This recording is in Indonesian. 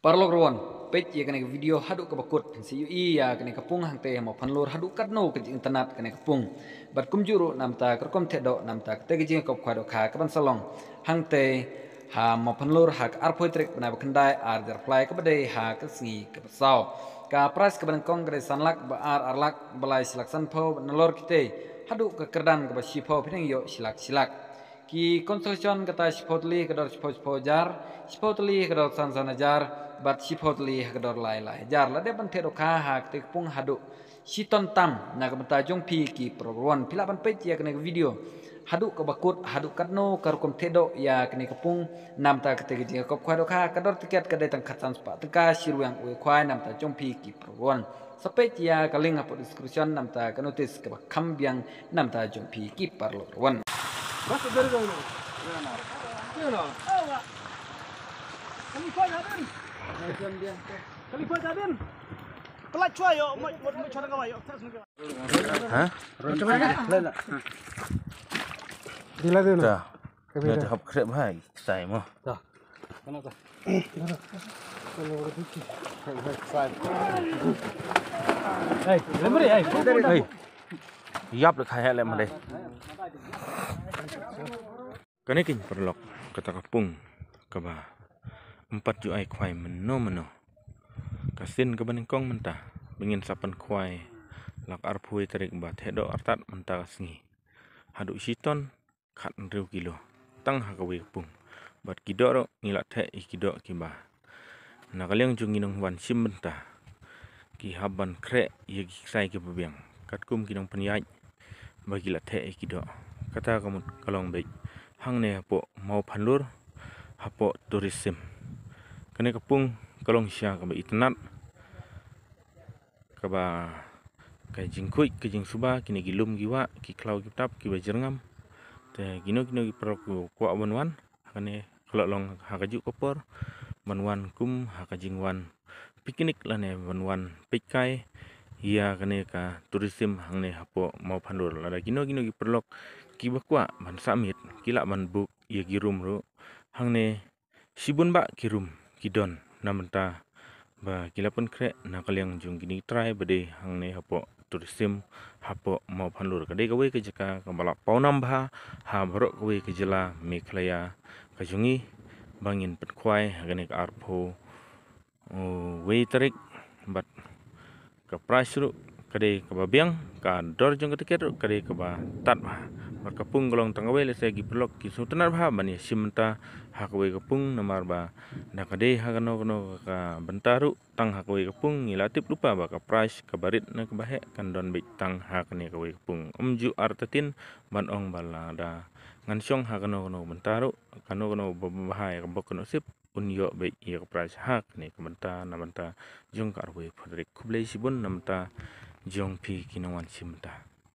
parlok ron pet ye kane video hadu ka bakut si yu i ya kane ka pung hang te mo phanlor hadu kat no ka internet kane ka pung bat kum juru nam ta ka kom the do nam ta te gi ka khwa do kha ka ban salong hang ha mo phanlor hak ar phoi trek bana bakhan dai ar der fly ka bade ha ka singi ka sao ka pras ka ban kongres san lak ba ar ar lak balai silak san pho na lor kite hadu ka kerdan ka ba si pho yo silak silak ki konstruksion kata sipotli kadar sipot jar sipotli kadar san sanajar bat sipotli hakdor lai lai jar la de ban thero kha hak te pung hadu siton tam na ka ta jong pi ki program pila ban pe che ya ne video hadu ka bakut hadu no kar kom do ya ka pung nam ta te gi ka khwa do kha dor tiket kadai tang tan spa te ka siru yang ui khwa nam ta jong pi ki program ti ya ling apo description nam ta notis ka kham biang nam ta jong pi ki parlo wan Rasa dari dari. Ya, nah. đi lấy luôn giờ giờ học khép hai xài mà rồi đây lấy mấy đây đây yap được hai hai lem đây cái này kinh perlok kata kapung kaba Empat juai kuai meno meno. Kasin kong mentah. pengin sapan kuai. Lak arpui terik bat hedo artat mentah singi Haduk siton kat riu kilo. Tang hakawi pung. Bat kidoro ngilat te ikidok kibah. Nakaliang nginong wan sim mentah. Ki haban kre yagi pebiang kat kum kinong penyaj. lak te ikidok. Kata kamu kalong baik. hang ne hapo mau panlur hapo turism kene kepung kalong sia kaba itnat kaba kai jingkui ke jing suba kini gilum giwa ki klau ki tap ki bajerngam te gino gino ki perok ku awan wan kene kelolong hakaju kopor manwan kum hakajing wan piknik lane manwan pikai ia kene ka turisim hangne hapo mau pandur lada gino gino gi perlok ki bakwa man samit kila man buk ia girum ru hangne sibun ba kirum kidon menta ba krek kre kaliang jung gini try bade ne hapo turisim hapo mau panlur kade gawe ke jaka kambala Pau bha ha bro gawe ke jela kajungi bangin petkwai ka arpo we tarik ke ka prasru kade ka babiang ka dorjung kade kade ka ba tat kapung golong tangawai le segi blok ki sutanar bha bani simta hakawai kapung namar ba nakade kano kano ka bentaru tang hakwe kapung ngilatip lupa ba ka price ka barit na ka bahe kandon bit tang ka we kapung umju artatin ban ong balada ngan syong kano kano bentaru kano gno bahai ya ka bokno sip unyo be ya ka price hak ne na namanta jong karwe phodre khublei sibun namta jong pi kinawan simta